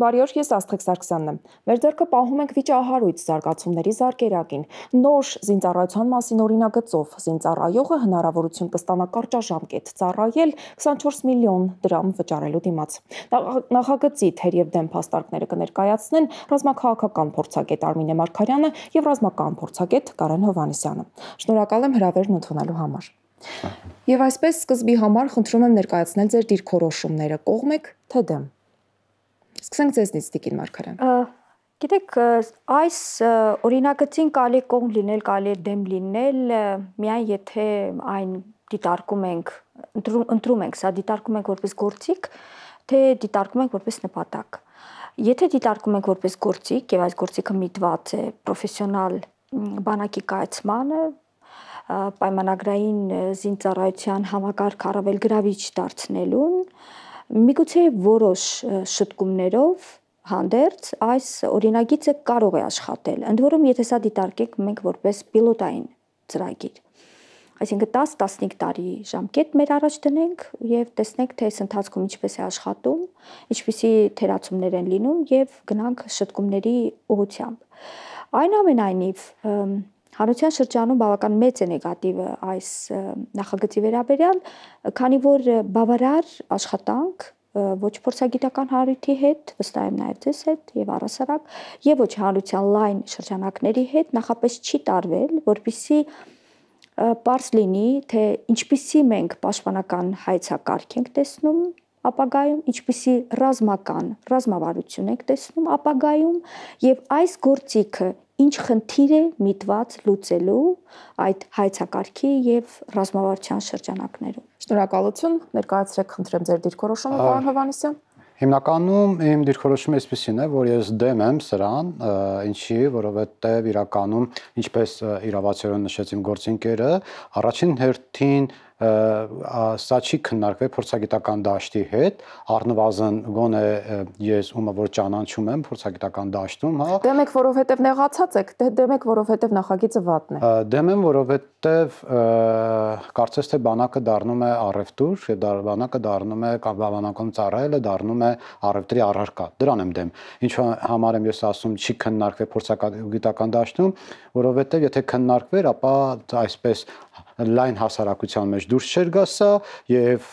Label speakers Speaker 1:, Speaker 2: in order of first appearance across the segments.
Speaker 1: Բարի օր, ես Աստղիկ Սարգսյանն եմ։ Մեր ձեռքը պահում ենք վիճահարույց զարգացումների զարգերակին։ Նոր զինծառայության մասին օրինագծով զինծառայողը հնարավորություն կստանա կարճաժամկետ ծառայել 24 միլիոն դրամ վճարելու դիմաց։ Նախագծի թերև դեմ փաստարկները կներկայացնեն ռազմաքաղաքական փորձագետ Արմինե Մարկարյանը եւ ռազմական փորձագետ Կարեն Հովանեսյանը։ Շնորհակալ եմ հրավերն ընդունելու համար։ Եվ այսպես սկզբի համար խնդրում եմ ներկայացնել ձեր դիրքորոշումները կողմ եք թե դեմ։ Սկսենք ձեզնից Տիկին Մարգարյան։
Speaker 2: Գիտեք, այս օրինագծին կարելի է կողմ լինել, կարելի է դեմ լինել, միայն եթե այն դիտարկում ենք, ընտրում ենք, սա դիտարկում ենք որպես գործիք, թե դիտարկում ենք որպես նպատակ։ Եթե դիտարկում ենք որպես գործիք եւ այս գործիքը միտված է պրոֆեսիոնալ բանակի կայացմանը, պայմանագրային զինծառայության համակարգ առավել գրավիչ դարձնելուն, Միգուցե որոշ շտկումներով հանդերձ այս օրինագիծը կարող է աշխատել։ Ընդ որում, եթե սա դիտարկենք մենք որպես պիլոտային ծրագիր, այսինքն 10-15 տարի ժամկետ մեր առաջ դնենք եւ տեսնենք թե այս ընթացքում ինչպես է աշխատում, ինչպիսի թերացումներ են լինում եւ գնանք շտկումների ուղությամբ։ Այնուամենայնիվ այն Հանրության շրջանում բավական մեծ է նեգատիվը այս նախագծի վերաբերյալ, քանի որ բավարար աշխատանք ոչ փորձագիտական հարույթի հետ, վստահ եմ նաև ձեզ հետ եւ առասարակ, եւ ոչ հանրության լայն շրջանակների հետ նախապես չի տարվել, որբիսի པարս լինի, թե ինչպիսի մենք պաշտպանական հայցակարգ ենք տեսնում ապագայում, ինչպիսի ռազմական ռազմավարություն ենք տեսնում ապագայում եւ այս գործիքը ինչ խնդիր է միտված լուծելու այդ հայցակարգի եւ ռազմավարության շրջանակներում։ Շնորհակալություն, ներկայացրեք խնդրեմ ձեր դիրքորոշումը, պարոն Հովանեսյան։
Speaker 3: Հիմնականում իմ դիրքորոշումը այսպեսին է, որ ես դեմ եմ սրան, ինչի, որովհետև իրականում, ինչպես իրավացիորեն նշեց իմ գործընկերը, առաջին հերթին սա չի քննարկվել փորձագիտական դաշտի հետ, առնվազն գոնե ես ումը որ ճանաչում եմ փորձագիտական դաշտում, հա։
Speaker 1: Դեմ եք, որովհետև նեղացած եք, դե դեմ եք, որովհետև նախագիծը վատն է։
Speaker 3: Դեմ դե եմ, որովհետև կարծես թե բանակը դառնում է առևտուր, եւ բանակը դառնում է կամ բանակում ծառայելը դառնում է առևտրի առարկա։ Դրան եմ դեմ։ Ինչու համար եմ ես ասում, չի քննարկվել փորձագիտական դաշտում, որովհետև եթե քննարկվեր, ապա այսպես լայն հասարակության մեջ դուրս չեր գա սա եւ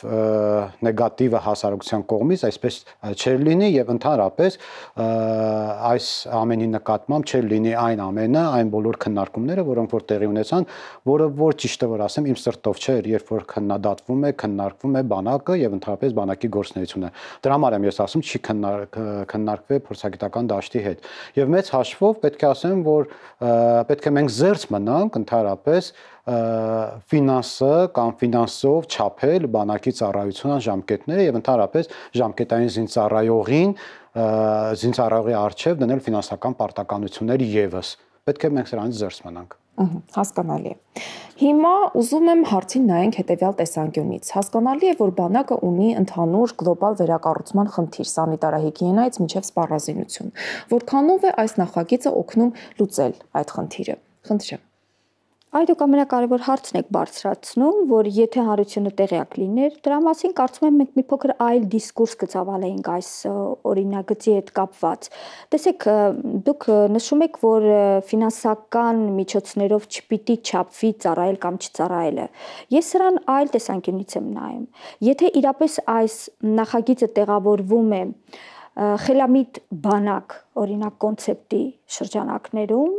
Speaker 3: նեգատիվը հասարակության կողմից այսպես չեր լինի եւ ընդհանրապես այս ամենի նկատմամբ չեր լինի այն ամենը, այն բոլոր քննարկումները, որոնք որ տեղի ունեցան, որը որ ճիշտը որ ասեմ իմ սրտով չէր, երբ որ քննադատվում է, քննարկվում է բանակը եւ ընդհանրապես բանակի գործունեությունը։ Դրա համար եմ ես ասում, չի քննարկվել փորձագիտական դաշտի հետ։ Եվ մեծ հաշվով պետք է ասեմ, որ պետք է մենք զերծ մնանք ընդհանրապես ֆինանսը կամ ֆինանսով չափել բանակի ծառայության ժամկետները եւ ընդհանրապես ժամկետային զինծառայողին զինծառայողի արժեվ դնել ֆինանսական պարտականություններ եւս։ Պետք է մենք սրանից զերծ մնանք։
Speaker 1: Ահա, հասկանալի է։ Հիմա ուզում եմ հարցին նայենք հետևյալ տեսանկյունից։ Հասկանալի է, որ բանակը ունի ընդհանուր գլոբալ վերակառուցման խնդիր՝ սանիտարահիգիենայից մինչև սպառազինություն։ Որքանով է այս նախագիծը օգնում լուծել այդ խնդիրը։
Speaker 2: Խնդրեմ։ Այդուկամենակարևոր հարցն եք բարձրացնում, որ եթե հանրությունը տեղյակ լիներ, դրա մասին կարծում եմ մենք մի փոքր այլ դիսկուրս կծավալեինք այս օրինագծի հետ կապված։ Տեսեք, դուք նշում եք, որ ֆինանսական միջոցներով չպիտի չափվի ծառայել կամ չծառայելը։ Ես սրան այլ տեսանկյունից եմ նայում։ Եթե իրապես այս նախագիծը տեղավորվում է խելամիտ բանակ օրինակ կոնցեպտի շրջանակներում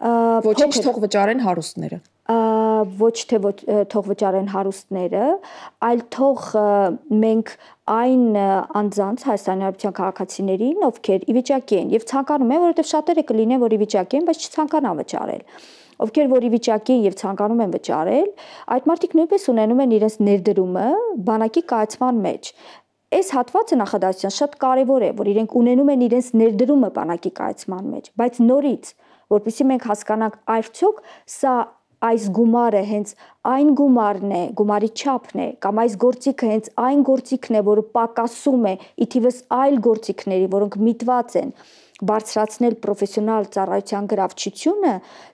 Speaker 2: Ոչինչ թող
Speaker 1: վճարեն հարուստները։
Speaker 2: Ոչ թե ոչ թող վճարեն հարուստները, այլ թող մենք այն անձանց հայաստանյարության քաղաքացիներին, ովքեր ի վիճակի են եւ ցանկանում են, որովհետեւ շատերը կլինեն, որ ի վիճակի են, բայց չցանկանան վճարել ովքեր որի վիճակի եւ ցանկանում են վճարել, այդ մարդիկ նույնպես ունենում են իրենց ներդրումը բանակի կայացման մեջ այս հատվածը նախադասության շատ կարևոր է, որ իրենք ունենում են իրենց ներդրումը բանակի կայացման մեջ, բայց նորից որpիսի մենք հասկանանք արդյոք սա այս գումարը հենց այն գումարն է, գումարի չափն է, կամ այս գործիքը հենց այն գործիքն է, որը պակասում է ի թիվս այլ գործիքների, որոնք միտված են բարձրացնել պրոֆեսիոնալ ծառայության գրավչությունը,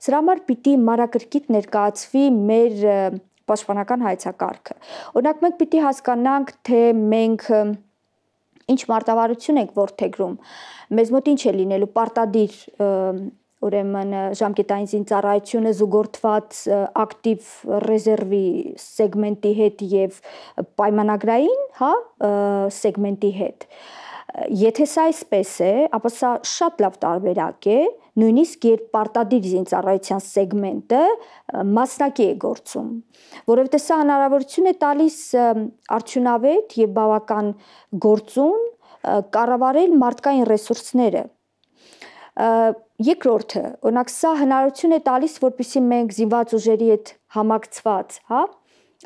Speaker 2: սրա համար պիտի մարակրկիտ ներկայացվի մեր պաշտպանական հայեցակարգը։ Օրինակ մենք պիտի հասկանանք, թե մենք ինչ մարտավարություն ենք որթեգրում։ Մեզ մոտ ինչ է լինելու պարտադիր ուրեմն ժամկետային զինծառայությունը զուգորդված ակտիվ ռեզերվի սեգմենտի հետ եւ պայմանագրային, հա, սեգմենտի հետ։ Եթե սա այսպես է, ապա սա շատ լավ տարբերակ է, նույնիսկ երբ պարտադիր զինծառայության սեգմենտը մասնակի է գործում, որովհետեւ սա հնարավորություն է տալիս արդյունավետ եւ բավական գործուն կառավարել մարդկային ռեսուրսները, Երկրորդը, օրինակ սա հնարություն է տալիս, որպեսզի մենք զինված ուժերի հետ համակցված, հա,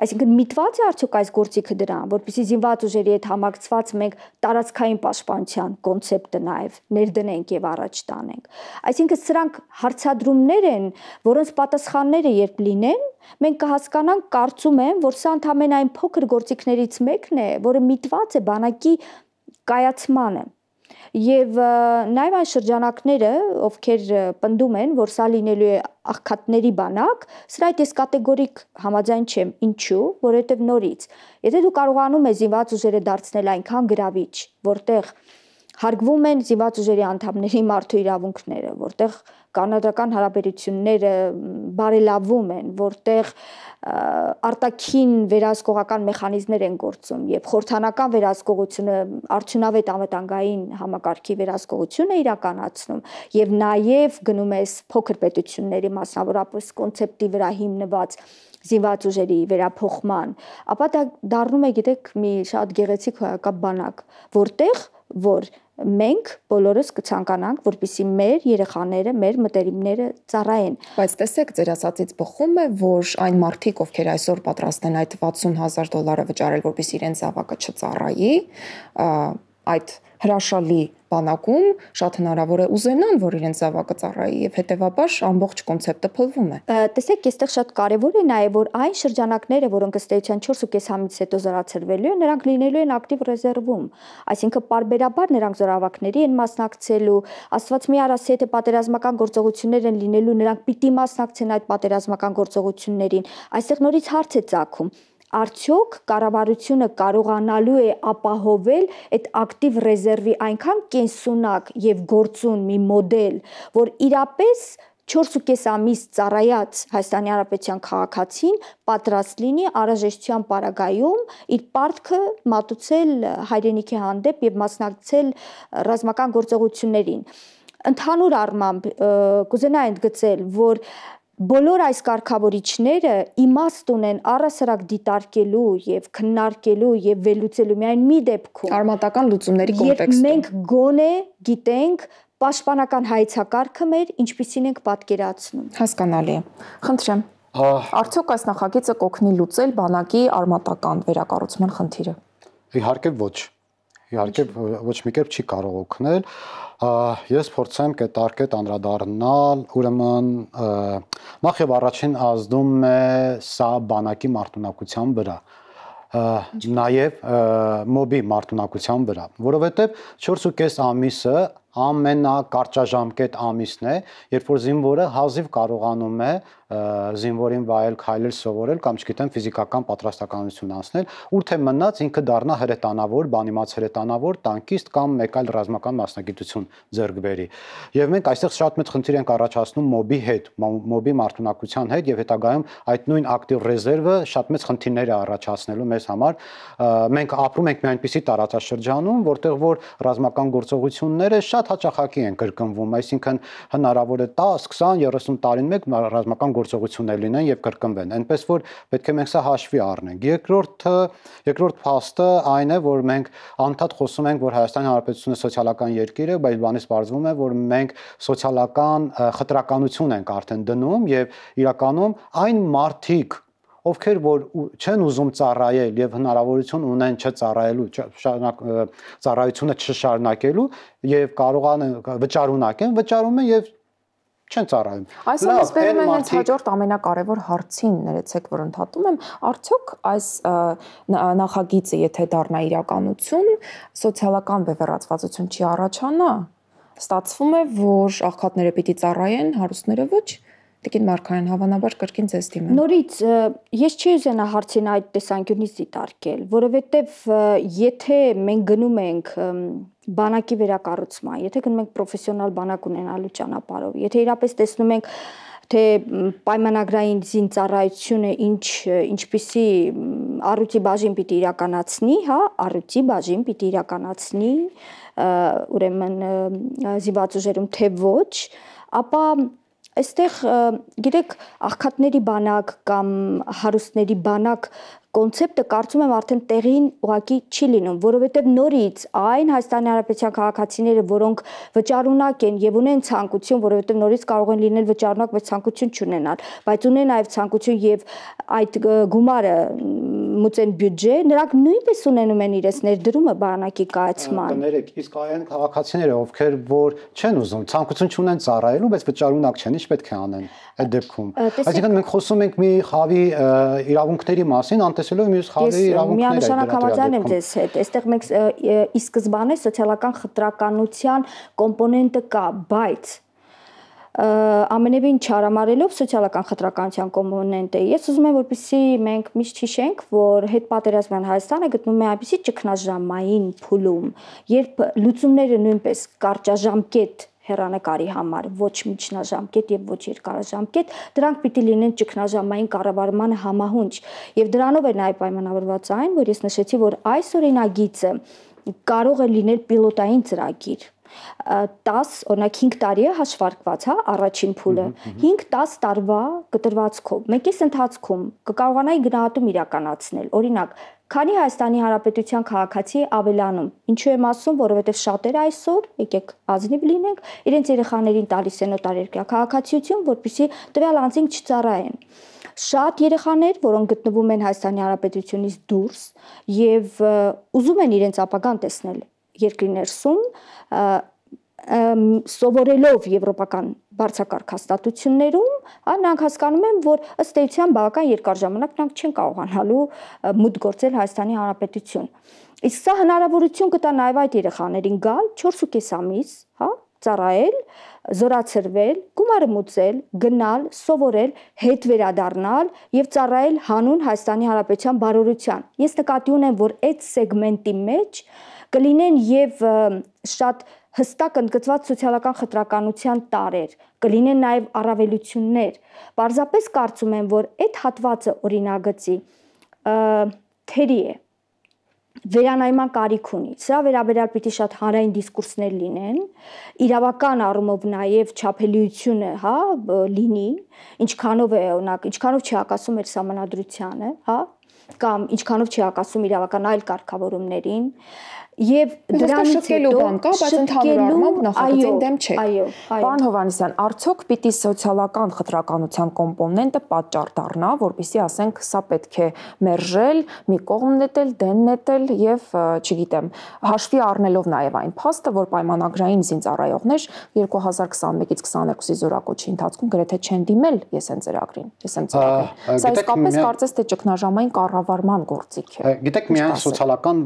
Speaker 2: այսինքն միտված է արդյոք այս գործիքը դրան, որպեսզի զինված ուժերի հետ համակցված մենք տարածքային պաշտպանության կոնցեպտը նաև ներդնենք եւ առաջ տանենք։ Այսինքն սրանք հարցադրումներ են, որոնց պատասխանները երբ լինեն, մենք կհասկանանք, կարծում եմ, որ սա ընդհանրապես այն փոքր գործիքներից մեկն է, որը միտված է բանակի կայացմանը եւ նաեւ այն շրջանակները, ովքեր պնդում են, որ սա լինելու է աղքատների բանակ, սրա այդ ես կատեգորիկ համաձայն չեմ։ Ինչու՞, որովհետեւ նորից, եթե դու կարողանում ես զինված ուժերը դարձնել այնքան գրավիչ, որտեղ հարգվում են զինված ուժերի անդամների մարդու իրավունքները, որտեղ կանադական հարաբերությունները բարելավում են, որտեղ արտաքին վերահսկողական մեխանիզմներ են գործում եւ խորհրդանական վերահսկողությունը արդյունավետ անվտանգային համակարգի վերահսկողությունը իրականացնում եւ նաեւ գնում է փոքր պետությունների մասնավորապես կոնցեպտի վրա հիմնված զինված ուժերի վերափոխման, ապա դա դառնում է, գիտեք, մի շատ գեղեցիկ հոյակապ բանակ, որտեղ որ մենք բոլորս կցանկանանք, որպիսի մեր երեխաները, մեր մտերիմները ծառայեն։ Բայց տեսեք, ձեր ասածից բխում է, որ այն մարդիկ, ովքեր այսօր պատրաստ են այդ
Speaker 1: 60000 դոլարը վճարել, որպիսի իրենց ավակը չծառայի, այդ հրաշալի բանակում շատ հնարավոր է ուզենան, որ իրենց զավակը ծառայի եւ հետեւաբար ամբողջ կոնցեպտը փլվում է։
Speaker 2: Տեսեք, այստեղ շատ կարեւոր է նաեւ որ այն շրջանակները, որոնք ըստ էության 4.5 համից հետո զորացրվելու են, նրանք լինելու են ակտիվ ռեզերվում, այսինքն parberabar նրանք զորավարքների են մասնակցելու, աստված մի արաս եթե պատերազմական գործողություններ են լինելու, նրանք պիտի մասնակցեն այդ պատերազմական գործողություններին։ Այստեղ նորից հարց է ծագում Արդյոք կառավարությունը կարողանալու է ապահովել այդ ակտիվ ռեզերվի այնքան կենսունակ եւ գործուն մի մոդել, որ իրապես 4.5 ամիս ծառայած Հայաստանի Հանրապետության քաղաքացին պատրաստ լինի արաժեշտության պարագայում իր պարտքը մատուցել հայրենիքի հանդեպ եւ մասնակցել ռազմական գործողություններին։ Ընդհանուր առմամբ կուզենա ընդգծել, որ և, բոլոր այս կարգավորիչները իմաստ ունեն առասարակ դիտարկելու եւ քննարկելու եւ վերլուծելու միայն մի դեպքում արմատական լուծումների կոնտեքստում։ Երբ մենք գոնե գիտենք պաշտպանական հայեցակարգը մեր ինչպիսին ենք պատկերացնում։
Speaker 1: Հասկանալի է։ Խնդրեմ։ Արդյոք այս նախագիծը կօգնի լուծել բանակի արմատական վերակառուցման խնդիրը։
Speaker 3: Իհարկե ոչ։ Իհարկե ոչ մի կերպ չի կարող օգնել, ես փորձեմ կետարկետ անդրադառնալ, ուրեմն նախ եւ առաջին ազդում է սա բանակի մարտունակության վրա նաև մոբի մարտունակության վրա, որովհետև 4.5 ամիսը ամենակարճաժամկետ ամիսն է, երբ որ զինվորը հազիվ կարողանում է զինվորին վայել քայլել սովորել կամ չգիտեմ ֆիզիկական պատրաստականություն անցնել, ուր թե մնաց ինքը դառնա հրետանավոր, բանիմաց հրետանավոր, տանկիստ կամ մեկ այլ ռազմական մասնագիտություն ձեռք բերի։ Եվ մենք այստեղ շատ մեծ խնդիր ենք առաջացնում մոբի հետ, մոբի մարտունակության հետ եւ հետագայում այդ նույն ակտիվ ռեզերվը շատ մեծ խնդիրներ է առաջացնելու մեզ համար։ Մենք ապրում ենք մի այնպիսի տարածաշրջանում, որտեղ որ ռազմական գործողությունները շատ հաճախակի են կրկնվում, այսինքն հնարավոր է 10, 20, 30 տարին մեկ ռազմական գործողություններ լինեն եւ կրկնվեն։ Էնպես որ պետք է մենք սա հաշվի առնենք։ Երկրորդը, երկրորդ փաստը այն է, որ մենք անդադ խոսում ենք, որ Հայաստանի Հանրապետությունը սոցիալական երկիր է, բայց բանից բարձվում է, որ մենք սոցիալական խտրականություն ենք արդեն դնում եւ իրականում այն մարդիկ, ովքեր որ չեն ուզում ծառայել եւ հնարավորություն ունեն չծառայելու, շարունակ ծառայությունը չշարունակելու եւ կարողան վճարունակ են, վճարում են եւ չեն ծառայում։ Այսօր վերում են հենց հաջորդ
Speaker 1: ամենակարևոր հարցին, ներեցեք, որ ընդհատում եմ, արդյոք այս նախագիծը, եթե դառնա իրականություն, սոցիալական բևեռացվածություն չի առաջանա։ Ստացվում է, որ աղքատները պիտի ծառայեն, հարուստները ոչ։ Տիկին Մարկարյան, հավանաբար կրկին ձեզ դիմեմ։
Speaker 2: Նորից ես չի ուզենա հարցին այդ տեսանկյունից դիտարկել, որովհետև եթե մենք գնում ենք բանակի վերակառուցման, եթե գնում ենք պրոֆեսիոնալ բանակ ունենալու ճանապարհով, եթե իրապես տեսնում ենք թե պայմանագրային զինծառայությունը ինչ ինչպիսի առույցի բաժին պիտի իրականացնի, հա, առույցի բաժին պիտի իրականացնի, ուրեմն զինված ուժերում թե ոչ, ապա այստեղ գիտեք աղքատների բանակ կամ հարուստների բանակ կոնցեպտը կարծում եմ արդեն տեղին ուղակի չի լինում, որովհետև նորից այն Հայաստանի Հանրապետության քաղաքացիները, որոնք վճարունակ են եւ ունեն ցանկություն, որովհետև նորից կարող են լինել վճարունակ, բայց ցանկություն չունենալ, բայց ունեն նաեւ ցանկություն եւ այդ գումարը մուծեն բյուջե, նրանք նույնպես ունենում են իրենց ներդրումը բանակի կայացման։
Speaker 3: Կներեք, իսկ այն քաղաքացիները, ովքեր որ չեն ուզում, ցանկություն չունեն ծառայելու, բայց վճարունակ չեն, ինչ պետք է անեն այդ դեպքում։ Այսինքն մենք խոսում ենք մի խավի իրավունքների մասին, անտես տեսնելով մյուս խավերի իրավունքները։ Ես միանշանակ համաձայն եմ ձեզ
Speaker 2: հետ։ Այստեղ մեկ ի սկզբանե սոցիալական խտրականության կոմպոնենտը կա, բայց ամենևին չարամարելով սոցիալական խտրականության կոմպոնենտը ես ուզում եմ որպեսզի մենք միշտ հիշենք որ հետ պատերազմյան Հայաստանը գտնվում է այնպիսի ճգնաժամային փուլում երբ լուծումները նույնպես կարճաժամկետ հերանեկարի համար, ոչ միջնաժամկետ եւ ոչ երկարաժամկետ, դրանք պիտի լինեն ճգնաժամային կառավարման համահունչ։ Եվ դրանով է նաեւ պայմանավորված այն, որ ես նշեցի, որ այս օրինագիծը կարող է լինել պիլոտային ծրագիր 10, օրինակ 5 տարի է հաշվարկված, հա, առաջին փուլը։ 5-10 տարվա կտրվածքով, մեկից ընթացքում կկարողանայի գնահատում իրականացնել։ Օրինակ, քանի Հայաստանի Հանրապետության քաղաքացի ավելանում։ Ինչու եմ ասում, որովհետև շատերը այսօր, եկեք ազնիվ լինենք, իրենց երեխաներին տալիս են օտարերկրյա քաղաքացիություն, որպիսի տվյալ անձին չծառայեն։ Շատ երեխաներ, որոնք գտնվում են Հայաստանի Հանրապետությունից դուրս եւ ուզում են իրենց ապագան տեսնել, երկրի ներսում սովորելով եվրոպական բարձակարգ հաստատություններում, նրանք հասկանում են, որ ըստ էության բավական երկար ժամանակ նրանք չեն կարողանալու մուտք գործել Հայաստանի Հանրապետություն։ Իսկ սա հնարավորություն կտա նաև այդ երեխաներին գալ 4.5 ամիս, հա, ծառայել, զորացրվել, գումարը մուծել, գնալ, սովորել, հետ վերադառնալ եւ ծառայել հանուն Հայաստանի Հանրապետության բարօրության։ Ես նկատի ունեմ, որ այդ սեգմենտի մեջ կլինեն եւ շատ հստակ ընդգծված սոցիալական խտրականության տարեր, կլինեն նաև առավելություններ։ Պարզապես կարծում եմ, որ այդ հատվածը օրինագծի թերի է վերանայման կարիք ունի։ Սա վերաբերյալ պիտի շատ հանրային դիսկուրսներ լինեն, իրավական առումով նաև չափելիությունը, հա, լինի, ինչքանով է, օրինակ, ինչքանով չի հակասում այդ համանadrությանը, հա, կամ ինչքանով չի հակասում իրավական այլ կարգավորումներին Եվ դրանից շկելու բան կա, բայց ընդհանուր առմամբ նախագծին դեմ
Speaker 1: չէ։ Այո, այո։ Պարոն Հովանեսյան, արդյոք պիտի սոցիալական խտրականության կոմպոնենտը պատճառ դառնա, որpիսի ասենք, սա պետք է մերժել, մի կողմ նետել, դեն նետել եւ, չգիտեմ, հաշվի առնելով նաեւ այն փաստը, որ պայմանագրային զինծառայողներ 2021-ից 22-ի զորակոչի ընթացքում գրեթե չեն դիմել եսեն ծրագրին, եսեն ծրագրին։ Սա իսկապես կարծես թե ճգնաժամային կառավարման գործիք է։ Գիտեք, միայն
Speaker 3: սոցիալական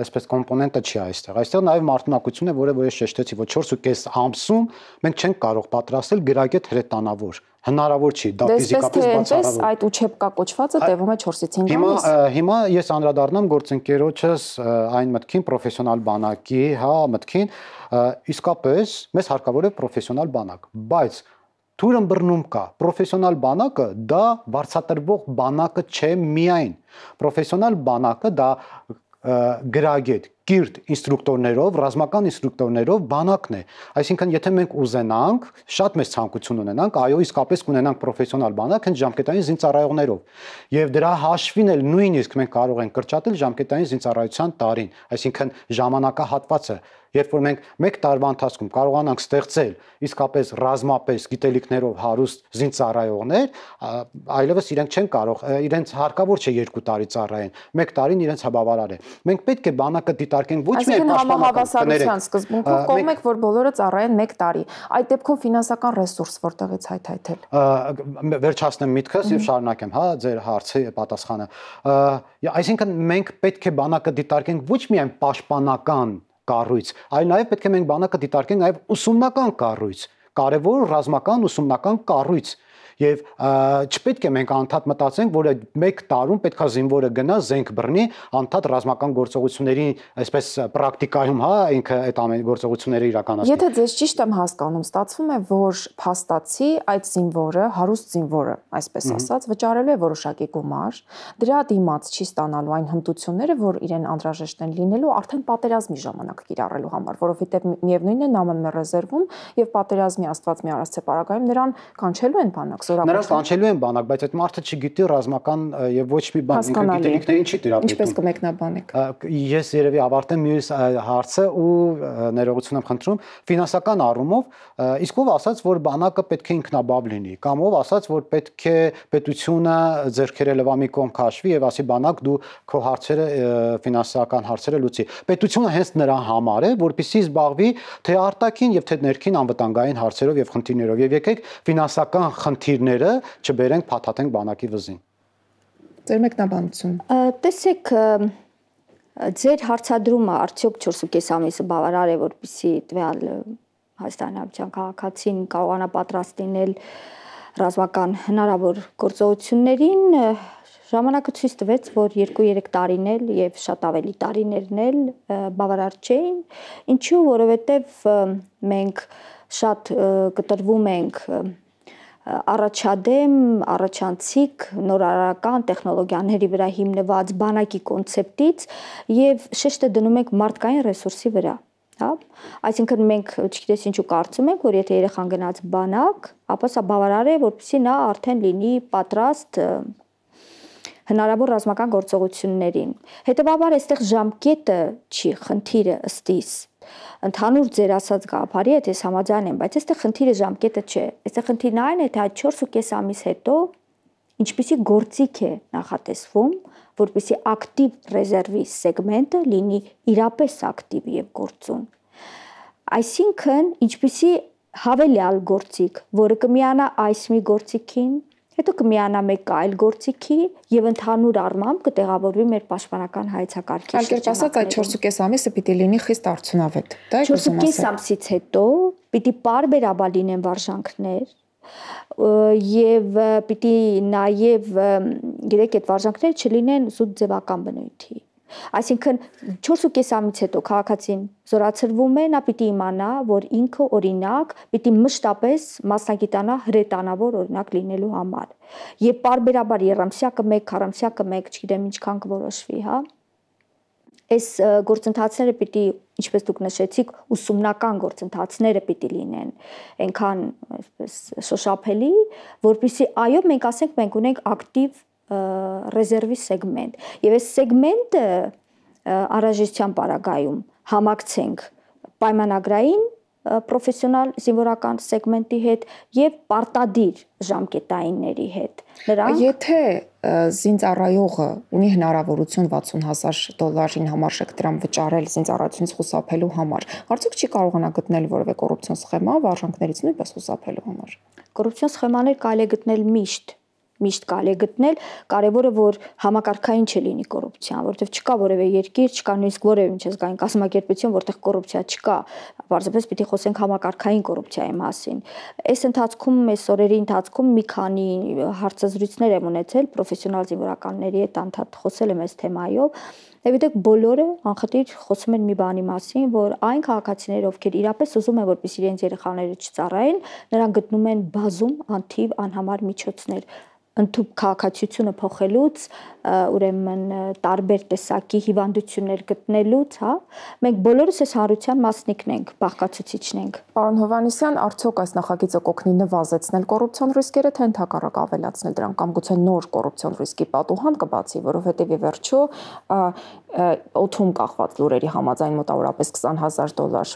Speaker 3: այսպես կոմպ կոմպոնենտը չի այստեղ։ Այստեղ նաև մարտունակություն է, որը որ ես շեշտեցի, որ 4.5 ամսում մենք չենք կարող պատրաստել գրագետ հրետանավոր հնարավոր չի դա ֆիզիկապես բացառավոր է
Speaker 1: այդ ուչեբկա կոչվածը տևում է 4-ից 5 ամիս հիմա
Speaker 3: հիմա ես անդրադառնամ գործընկերոջս այն մտքին պրոֆեսիոնալ բանակի հա մտքին իսկապես մեզ հարկավոր է պրոֆեսիոնալ բանակ բայց թուրը բռնում կա։ Պրոֆեսիոնալ բանակը դա բարձատրվող բանակը չէ միայն։ Պրոֆեսիոնալ բանակը դա գրագետ, կիրթ ինստրուկտորներով, ռազմական ինստրուկտորներով բանակն է։ Այսինքն, եթե մենք ուզենանք, շատ մեծ ցանկություն ունենանք, այո, իսկապես կունենանք պրոֆեսիոնալ բանակ, հենց ժամկետային զինծառայողներով։ Եվ դրա հաշվին էլ նույնիսկ մենք կարող ենք կրճատել ժամկետային զինծառայության տարին, այսինքն ժամանակահատվածը Երբ որ մենք 1 տարվա ընթացքում կարողանանք ստեղծել իսկապես ռազմապես գիտելիքներով հարուստ զինծառայողներ, այլևս իրենք չեն կարող, իրենց հարկավոր չէ 2 տարի ծառայեն։ 1 տարին իրենց հավավարար է։ Մենք պետք է բանակը դիտարկենք ոչ միայն պաշտպանական սկզբունքով կողմ եք,
Speaker 1: որ բոլորը ծառայեն 1 տարի։ Այդ դեպքում ֆինանսական ռեսուրս որտեղից հայթայթել։
Speaker 3: Վերջացնեմ միտքս եւ շարունակեմ, հա, ձեր հարցի պատասխանը։ Այսինքն մենք պետք է բանակը դիտարկենք ոչ միայն պաշտպանական կառույց, այլ նաև պետք է մենք բանակը դիտարկենք նաև ուսումնական կառույց, կարևոր ռազմական ուսումնական կառույց, եւ չպետք է մենք անդադ մտածենք, որ այդ 1 տարում պետքա զինվորը գնա զենք բռնի անդադ ռազմական գործողությունների, այսպես պրակտիկայում, հա, ինքը այդ ամեն գործողությունները իրականացնում։ Եթե
Speaker 1: ձեզ ճիշտ եմ հասկանում, ստացվում է, որ փաստացի այդ զինվորը, հարուստ զինվորը, այսպես ասած, վճարելու է որոշակի գումար, դրա դիմաց չի ստանալու այն հմտությունները, որ իրեն անհրաժեշտ են լինելու արդեն պատերազմի ժամանակ կիրառելու համար, որովհետեւ միևնույնն է նամն մերեզերվում եւ պատերազմի աստված մի արած սեփարակայում նրան կանչելու են բանակ ստորաբաժ։ Նրանք կանչելու
Speaker 3: են բանակ, բայց այդ մարդը չգիտի ռազմական եւ ոչ մի բան գիտելիքներին չի տիրապետում։ Ինչպես կմեկնաբանեք։ Ես երևի ավարտեմ մյուս հարցը ու ներողություն եմ խնդրում, ֆինանսական առումով, իսկ ով ասաց, որ բանակը պետք է ինքնաբավ լինի, կամ ով ասաց, որ պետք է պետությունը ձերքերը լվամի կողմ քաշվի եւ ասի բանակ դու քո հարցերը ֆինանսական հարցերը լուծի։ Պետությունը հենց նրա համար է, որպիսի զբաղվի թե արտաքին եւ թե ներքին անվտանգային հարցերով եւ խնդիրներով։ Եվ եկեք ֆինանսական խնդիր խնդիրները չբերենք փաթաթենք բանակի վզին։
Speaker 2: Ձեր մեկնաբանություն։ Տեսեք ձեր հարցադրումը արդյոք 4.5 ամիսը բավարար է որպեսի տվյալ Հայաստանի Հանրապետության քաղաքացին կարողանա պատրաստ լինել ռազմական հնարավոր գործողություններին ժամանակը ցույց տվեց, որ 2-3 տարին էլ եւ շատ ավելի տարիներն էլ բավարար չէին, ինչու որովհետեւ մենք շատ կտրվում ենք առաջադեմ, առաջանցիկ նորարարական տեխնոլոգիաների վրա հիմնված բանակի կոնցեպտից եւ շեշտը դնում ենք մարդկային ռեսուրսի վրա, հա? Այսինքն մենք չգիտես ինչու կարծում ենք, որ եթե երեխան գնաց բանակ, ապա սա բավարար է, որպեսզի նա արդեն լինի պատրաստ հնարավոր ռազմական գործողություններին։ Հետևաբար այստեղ ժամկետը չի խնդիրը ըստիս։ Ընդհանուր ձեր ասած գաղափարի հետ ես համաձայն եմ, բայց այստեղ խնդիրը ժամկետը չէ։ Այստեղ խնդիրն այն է, թե այդ 4.5 ամիս հետո ինչպիսի գործիք է նախատեսվում, որպիսի ակտիվ ռեզերվի սեգմենտը լինի իրապես ակտիվ եւ գործուն։ Այսինքն, ինչպիսի հավելյալ գործիք, որը կմիանա այս մի գործիքին, հետո կմիանա մեկ այլ գործիքի եւ ընդհանուր առմամբ կտեղավորվի մեր պաշտպանական հայեցակարգի շրջանը։ Ալկերտ ասած, այդ 4.5
Speaker 1: ամիսը պիտի լինի խիստ արդյունավետ, դա է կուզում ասել։ 4.5
Speaker 2: ամսից հետո պիտի բարբերաբար լինեն վարժանքներ և պիտի նաև երեք այդ վարժանքները չլինեն զուտ ձևական բնույթի Այսինքն 4.5 ամից հետո քաղաքացին զորացրվում է, նա պիտի իմանա, որ ինքը օրինակ պիտի մշտապես մասնագիտանա հրետանավոր օրինակ լինելու համար։ Եվ parberabar երամսյակը 1, քարամսյակը 1, չգիտեմ ինչքան կորոշվի, հա։ Այս գործընթացները պիտի, ինչպես դուք նշեցիք, ուսումնական գործընթացները պիտի լինեն։ Այնքան այսպես շոշափելի, որբիսի այո, մենք ասենք մենք ունենք ակտիվ ռեզերվի սեգմենտ։ Եվ այս սեգմենտը առաջացյան պարագայում համակցենք պայմանագրային պրոֆեսիոնալ զինվորական սեգմենտի հետ եւ պարտադիր ժամկետայինների հետ։
Speaker 1: Նրանք Եթե զինծառայողը ունի հնարավորություն 60000 դոլարին համարժեք դրամ վճարել զինծառայությունից խուսափելու համար, արդյոք չի
Speaker 2: կարողանա գտնել որևէ կոռուպցիոն սխեմա վարժանքներից նույնպես խուսափելու համար։ Կոռուպցիոն սխեմաներ կարելի է գտնել միշտ միշտ կարելի գտնել, կարևորը որ համակարգային չլինի կոռուպցիան, որովհետև չկա որևէ երկիր, չկա նույնիսկ որևէ միջազգային կազմակերպություն, որտեղ կոռուպցիա չկա, պարզապես պիտի խոսենք համակարգային կոռուպցիայի մասին։ Այս ընթացքում, այս օրերի ընթացքում մի քանի հարցազրույցներ եմ ունեցել պրոֆեսիոնալ զինվորականների հետ, անդադ խոսել եմ այս թեմայով, Եվ դեք բոլորը անխտիր խոսում են մի բանի մասին, որ այն քաղաքացիները, ովքեր իրապես ուզում են, որպես իրենց երեխաները չծառայեն, նրանք գտնում են բազում անթիվ անհամար միջոցներ, ընդհանուր քաղաքացիությունը փոխելուց, ուրեմն տարբեր տեսակի հիվանդություններ գտնելուց, հա, մենք բոլորս այս հանրության մասնիկն ենք, բաղկացուցիչն ենք։ Պարոն Հովանեսյան, արդյոք այս նախագիծը կօգնի նվազեցնել կոռուպցիոն ռիսկերը, թե
Speaker 1: ընդհակառակ ավելացնել դրանք կամ գուցե նոր կոռուպցիոն ռիսկի պատուհան կբացի, որովհետև ի վերջո օթում կախված լուրերի համաձայն մոտավորապես 20000 դոլար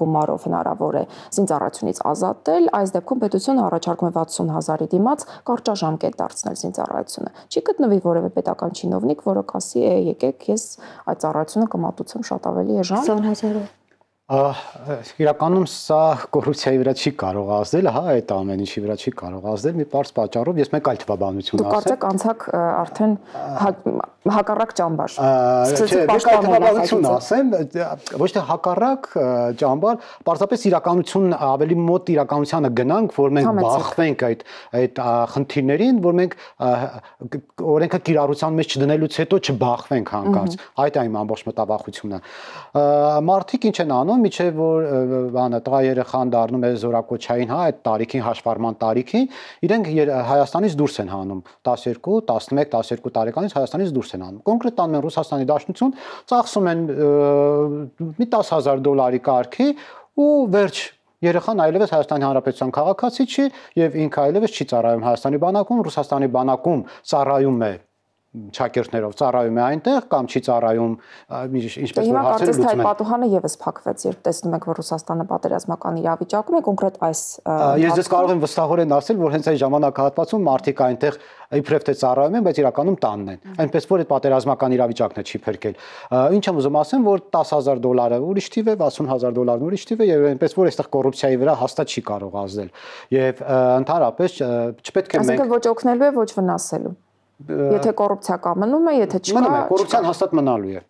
Speaker 1: գումարով հնարավոր է զինծառայությունից ազատել, այս դեպքում պետությունը առաջարկում է 60000-ի դիմաց կարճաժամկետ եկեք դարձնել ձեր ծառայությունը։ Չի գտնվի որևէ պետական չինովնիկ, որը կասի, է, եկեք ես այդ ծառայությունը կմատուցեմ շատ ավելի էժան։ 20000-ով
Speaker 3: իրականում սա կոռուպցիայի վրա չի կարող ազդել, հա, այդ ամեն ինչի վրա չի կարող ազդել մի բարձ պատճառով, ես մեկ այլ թվաբանություն ասեմ։ Դուք կարծեք
Speaker 1: անցակ արդեն հա, հակառակ ճամբար։ Չէ, մեկ այլ թվաբանություն
Speaker 3: ասեմ, ոչ թե հակառակ ճամբար, պարզապես իրականությունն ավելի մոտ իրականությանը գնանք, որ մենք բախվենք այդ այդ խնդիրներին, որ մենք օրենքը կիրառության մեջ դնելուց հետո չբախվենք հանկարծ։ Այդ այն ամբողջ մտավախությունը։ Մարդիկ ինչ են անում անում, միջև որ բանը տղա երեխան դառնում է զորակոչային, հա, այդ տարիքին հաշվառման տարիքին, իրենք Հայաստանից դուրս են հանում 12, 11, 12 տարեկանից Հայաստանից դուրս են հանում։ Կոնկրետ տանում են Ռուսաստանի Դաշնություն, ծախսում են մի 10000 դոլարի կարգի ու վերջ երեխան այլևս Հայաստանի Հանրապետության քաղաքացի չի եւ ինքը այլևս չի ծառայում Հայաստանի բանակում, Ռուսաստանի բանակում ծառայում է ճակերտներով ծառայում է այնտեղ կամ չի ծառայում ինչպես որ հարցերը լուծում են։ Հիմա
Speaker 1: պատուհանը եւս փակվեց, երբ տեսնում եք, որ Ռուսաստանը պատերազմական իրավիճակում է, կոնկրետ այս Ես դες կարող
Speaker 3: եմ վստահորեն ասել, որ հենց այս ժամանակահատվածում մարդիկ այնտեղ իբրև թե ծառայում են, բայց իրականում տանն են։ Այնպես որ այդ պատերազմական իրավիճակն է չի փրկել։ Ինչ եմ ուզում ասեմ, որ 10000 դոլարը ուրիշ թիվ է, 60000 դոլարն ուրիշ թիվ է եւ այնպես որ այստեղ կոռուպցիայի վրա հաստատ չի կարող ազդել։ Եվ ընդհանրապես չպետք է մենք Այսինքն
Speaker 1: ոչ օգնելու է, ոչ վնասելու։ Եթե կոռուպցիա կամնում է, եթե չկա։ Մնում է,
Speaker 3: կոռուպցիան հաստատ մնալու է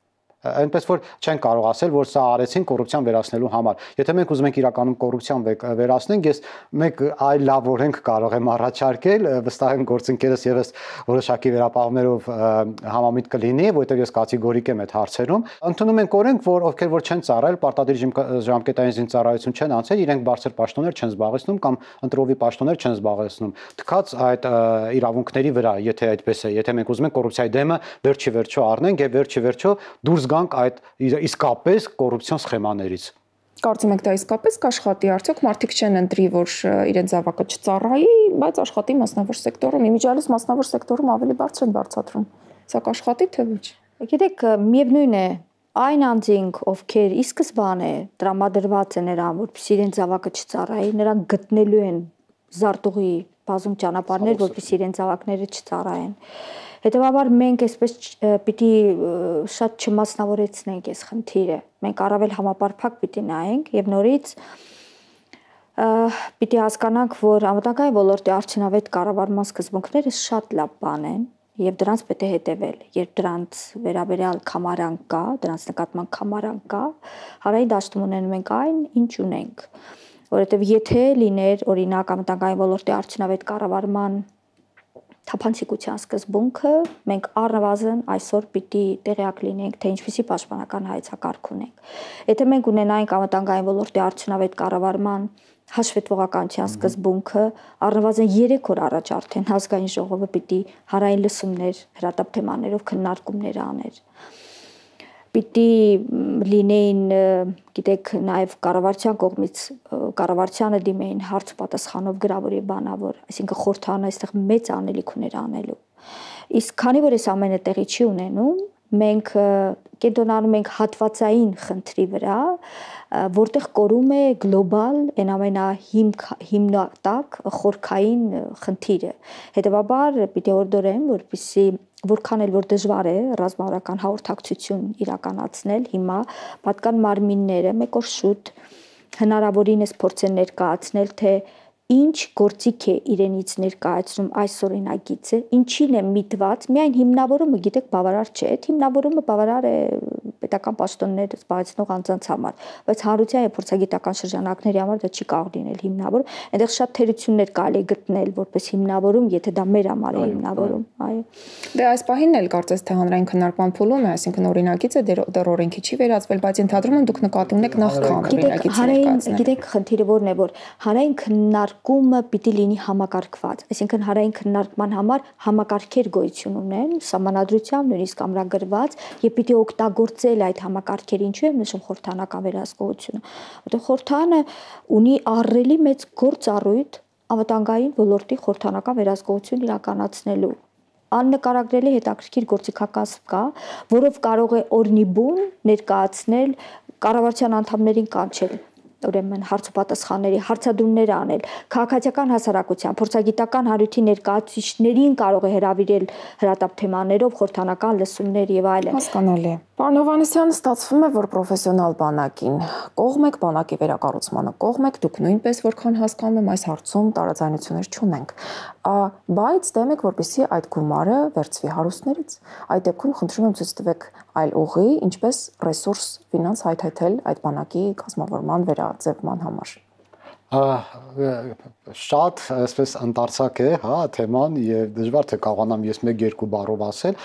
Speaker 3: այնպես որ չեն կարող ասել, որ սա արեցին կոռուպցիան վերացնելու համար։ Եթե մենք ուզում ենք իրականում կոռուպցիան վերացնենք, ես մեկ այլ լավ օրենք կարող եմ առաջարկել, վստահ եմ գործընկերս եւս որոշակի վերապահումներով համամիտ կլինի, որովհետեւ ես կատեգորիկ եմ այդ հարցերում։ Ընդունում ենք օրենք, որ ովքեր որ չեն ծառայել, պարտադիր ժամկետային զինծառայություն չեն անցել, իրենք բարձր պաշտոններ չեն զբաղեցնում կամ ընտրովի պաշտոններ չեն զբաղեցնում։ Թքած այդ իրավունքների վրա, եթե այդպես է, եթե մենք ուզում ենք կոռուպցիայի դեմը վերջի վերջո առնենք եւ վերջի վերջո դուրս զուգանք այդ իսկապես կոռուպցիոն սխեմաներից
Speaker 1: կարծում եք դա իսկապես կաշխատի, արդյոք մարդիկ չեն ընտրի, որ իրենց զավակը չծառայի, բայց աշխատի
Speaker 2: մասնավոր սեկտորում, իմիջալից մասնավոր սեկտորում ավելի բարձր են բարձրացնում։ Սա կաշխատի թե ոչ։ Գիտեք, միևնույն է, այն անձինք, ովքեր ի սկզբանե տրամադրված են նրան, որպեսզի իրենց զավակը չծառայի, նրանք գտնելու են զարտուղի բազում ճանապարհներ, որպեսզի իրենց զավակները չծառայեն։ Հետևաբար մենք այսպես պիտի շատ չմասնավորեցնենք այս խնդիրը։ Մենք առավել համապարփակ պիտի նայենք եւ նորից պիտի հասկանանք, որ անվտանգային ոլորտի արդյունավետ կառավարման սկզբունքները շատ լավ բան են եւ դրանց պետք է հետեւել։ Երբ դրանց վերաբերյալ կամարան կա, դրանց նկատմամբ կամարան կա, հանրային դաշտում ունենում ենք այն, ինչ ունենք։ Որովհետեւ եթե լիներ օրինակ անվտանգային ոլորտի արդյունավետ կառավարման թափանցիկության սկզբունքը մենք առնվազն այսօր պիտի տեղյակ լինենք, թե ինչպիսի պաշտպանական հայեցակարգ ունենք։ Եթե մենք ունենայինք անվտանգային ոլորտի արդյունավետ կառավարման հաշվետվողականության սկզբունքը, առնվազն 3 օր առաջ արդեն ազգային ժողովը պիտի հարային լսումներ հրատապ թեմաներով քննարկումներ աներ։ Ա պիտի լինեին, գիտեք, նաև կառավարության կողմից կառավարությանը դիմեին հարց պատասխանով գրավորի բանավոր, այսինքն խորթանը այստեղ մեծ անելիք ուներ անելու։ Իսկ քանի որ այս ամենը տեղի չի ունենում, մենք կենտրոնանում ենք հատվածային խնդրի վրա, որտեղ կորում է գլոբալ այն ամենահիմք հիմնատակ խորքային խնդիրը։ Հետևաբար պիտի օրդորեն, որպիսի որքան էլ որ դժվար է ռազմավարական հաղորդակցություն իրականացնել, հիմա պատկան մարմինները մեկ օր շուտ հնարավորինս փորձեն ներկայացնել թե դե ինչ գործիք է իրենից ներկայացնում այս օրինագիծը, ինչին է միտված, միայն հիմնավորումը, գիտեք, բավարար չէ։ Այդ հիմնավորումը բավարար է գիտական պաշտոններ զբաղեցնող անձանց համար, բայց հանրության եւ փորձագիտական շրջանակների համար դա չի կարող լինել հիմնավոր։ Այնտեղ շատ թերություններ կարելի է գտնել որպես հիմնավորում, եթե դա մեր համար է հիմնավորում, այո։
Speaker 1: Դե այս պահին էլ կարծես թե հանրային քննարկման փուլում է, այսինքն օրինակիցը դեռ օրենքի չի վերածվել, բայց ընթադրում դուք նկատի ունեք նախքան օրինակիցը։ Գիտեք, գիտեք
Speaker 2: խնդիրը որն է, որ հանրային քննարկումը պիտի լինի համակարգված, այսինքն հանրային քննարկման համար համակարգեր գոյություն ունեն, համանadrությամբ նույնիսկ ամրագրված, եւ պիտի օգտագործել էլ այդ համակարգերը ինչու եմ նշում խորհրդանական վերահսկողությունը, որտեղ խորհրդանը ունի առրելի մեծ գործառույթ անվտանգային ոլորտի խորհրդանական վերահսկողություն իրականացնելու աննկարագրելի հետաքրքիր գործիքակազմ կա, որով կարող է օրնիբուն ներկայացնել կառավարության անդամներին կանչել ուրեմն հարցոպատասխանների հարցադրումներ անել, քաղաքացիական հասարակության, փորձագիտական հարյութի ներկայացուցիչներին կարող է հրավիրել հրատապ թեմաներով խորհրդանական լսումներ եւ այլն։ Հասկանալի
Speaker 1: է։ Պարոն Հովանեսյանը ստացվում է, որ պրոֆեսիոնալ բանակին կողմ եք բանակի վերակառուցմանը, կողմ եք դուք նույնպես, որքան հասկանում եմ այս հարցում տարաձայնություններ չունենք բայց դեմ եք, որպեսզի այդ գումարը վերցվի հարուստներից։ Այդ դեպքում խնդրում եմ ցույց տվեք այլ ուղի, ինչպես ռեսուրս ֆինանս հայթայթել այդ բանակի կազմավորման վերաձևման համար
Speaker 3: շատ այսպես ընդարձակ է, հա, թեման եւ դժվար թե կարողանամ ես 1-2 բառով ասել,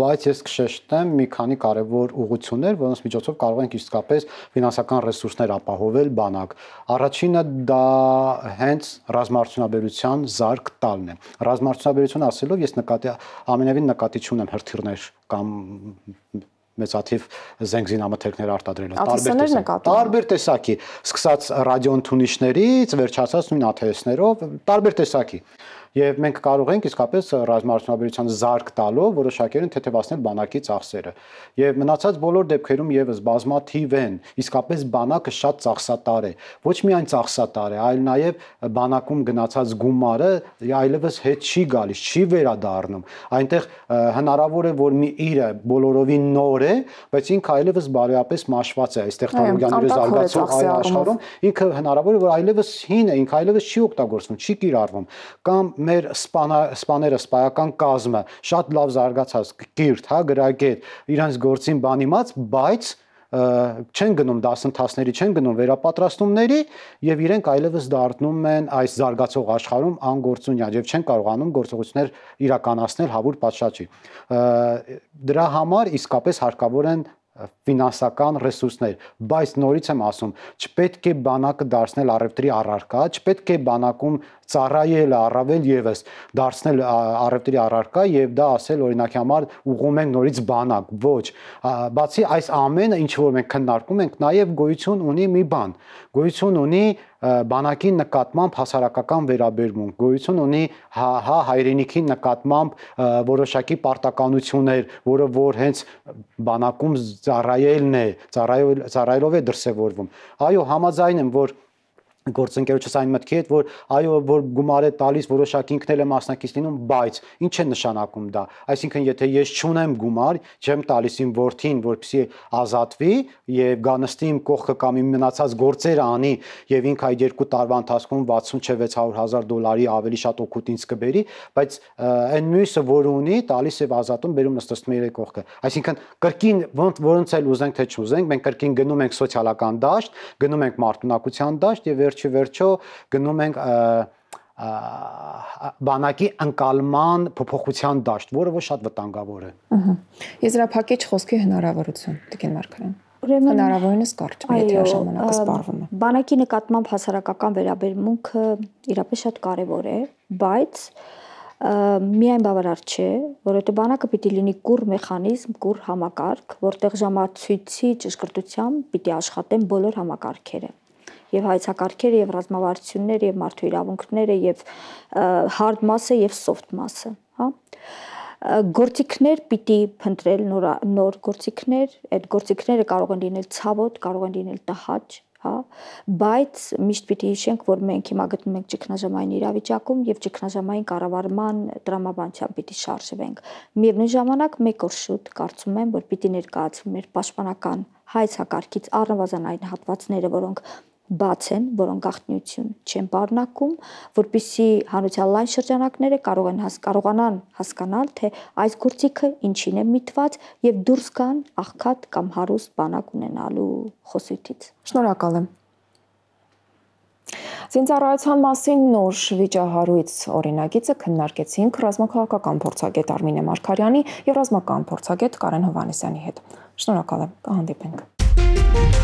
Speaker 3: բայց ես կշեշտեմ մի քանի կարեւոր ուղություններ, որոնց միջոցով կարող ենք իսկապես ֆինանսական ռեսուրսներ ապահովել բանակ։ Առաջինը դա հենց ռազմարտունաբերության զարգ տալն է։ Ռազմարտունաբերություն ասելով ես նկատի ամենևին նկատի չունեմ հրթիռներ կամ մեծաթիվ զենգզինամթերքներ արտադրել է տարբեր տարբեր տեսակի, սկսած ռադիոընթունիչներից, վերջացած նույն ATS-ներով, տարբեր տեսակի։ Եվ մենք կարող ենք իսկապես ռազմաարդյունաբերության զարգ տալով որոշակերին թեթևացնել բանակի ծախսերը։ Եվ մնացած բոլոր դեպքերում եւս բազմաթիվ են, իսկապես բանակը շատ ծախսատար է։ Ոչ միայն ծախսատար է, այլ նաեւ բանակում գնացած գումարը այլևս հետ չի գալիս, չի վերադառնում։ Այնտեղ հնարավոր է, որ մի իրը բոլորովին նոր է, բայց ինքը այլևս բարոյապես մաշված է այստեղ տեխնոլոգիաների զարգացող այլ աշխարհում, ինքը հնարավոր է որ այլևս հին է, ինքը այլևս չի օգտագործվում, չի կիրառվում, կամ մեր սպաները, սպայական կազմը շատ լավ զարգացած, գիրթ, հա, գրագետ, իրանց գործին բանիմաց, բայց չեն գնում դասընթացների, չեն գնում վերապատրաստումների եւ իրենք այլևս դառնում են այս զարգացող աշխարհում անգործունյալ եւ չեն կարողանում գործողություններ իրականացնել հավուր պատշաճի։ Դրա համար իսկապես հարկավոր են ֆինանսական ռեսուրսներ, բայց նորից եմ ասում, չպետք է բանակը դարձնել առևտրի առարկա, չպետք է բանակում ծառայելը առավել եւս դարձնել առևտրի առարկա եւ դա ասել օրինակի համար ուղում ենք նորից բանակ ոչ բացի այս ամենը ինչ որ մենք քննարկում ենք նաեւ գոյություն ունի մի բան գոյություն ունի բանակի նկատմամբ հասարակական վերաբերմունք գոյություն ունի հա, հա հայրենիքի նկատմամբ որոշակի պարտականություններ, որը որ հենց բանակում ծառայելն է, ծառայելով է դրսևորվում։ Այո, համաձայն եմ, որ գործընկերոջս այն մտքի հետ, որ այո, որ գումար է տալիս, որոշակի ինքն էլ է մասնակից լինում, բայց ինչ է նշանակում դա։ Այսինքն, եթե ես չունեմ գումար, չեմ տալիս իմ worth-ին, որպեսզի ազատվի եւ գանստի իմ կողքը կամ իմ մնացած գործերը անի եւ ինքը այդ երկու տարվա ընթացքում 60 չէ 600.000 դոլարի ավելի շատ օգուտ ինձ կբերի, բայց այն մյուսը, որ ունի, տալիս եւ ազատում, բերում նստում իր կողքը։ Այսինքն, կրկին ոնց որոնց էլ ուզենք թե չուզենք, մենք կրկին գնում ենք սոցիալական դաշտ, գնում ենք մարտունակության դաշտ եւ վերջի վերջո գնում ենք բանակի անկալման փոփոխության դաշտ, որը ոչ շատ վտանգավոր է։
Speaker 1: Ահա։ Եզրափակիչ խոսքի հնարավորություն, Տիկին Մարկարյան։
Speaker 2: Ուրեմն հնարավորինս
Speaker 1: կարճ է եթե ժամանակը սպառվում է։
Speaker 2: Բանակի նկատմամբ հասարակական վերաբերմունքը իրապես շատ կարևոր է, բայց միայն բավարար չէ, որովհետև բանակը պիտի լինի կուր մեխանիզմ, կուր համակարգ, որտեղ ժամացույցի ճշգրտությամբ պիտի աշխատեն բոլոր համակարգերը եւ հայցակարգերը եւ ռազմավարությունները եւ մարդու իրավունքները եւ hard մասը եւ soft մասը, հա գործիքներ պիտի փնտրել նոր նոր գործիքներ, այդ գործիքները կարող են լինել ցավոտ, կարող են լինել տհաճ, հա բայց միշտ պիտի հիշենք որ մենք հիմա գտնվում ենք ճգնաժամային իրավիճակում եւ ճգնաժամային կառավարման դրամաբանությամբ պիտի շարժվենք միևնույն ժամանակ մեկ օր շուտ կարծում եմ որ պիտի ներկայացվի մեր պաշտպանական հայց հակարքից առնվազն այն հատվածները որոնք բաց են, որոնք գաղտնիություն չեն բառնակում, որբիսի հանրության լայն շրջանակները կարող են հաս, կարողանան հասկանալ, թե այս գործիքը ինչին է միտված եւ դուրս գան աղքատ կամ հարուստ բանակ ունենալու խոսույթից։ Շնորհակալ եմ։
Speaker 1: Զինծառայության մասին նոր վիճահարույց օրինագիծը քննարկեցինք ռազմաքաղաքական փորձագետ Արմինե Մարկարյանի եւ ռազմական փորձագետ Կարեն Հովանեսյանի հետ։ Շնորհակալ եմ։ Կհանդիպենք։ Thank you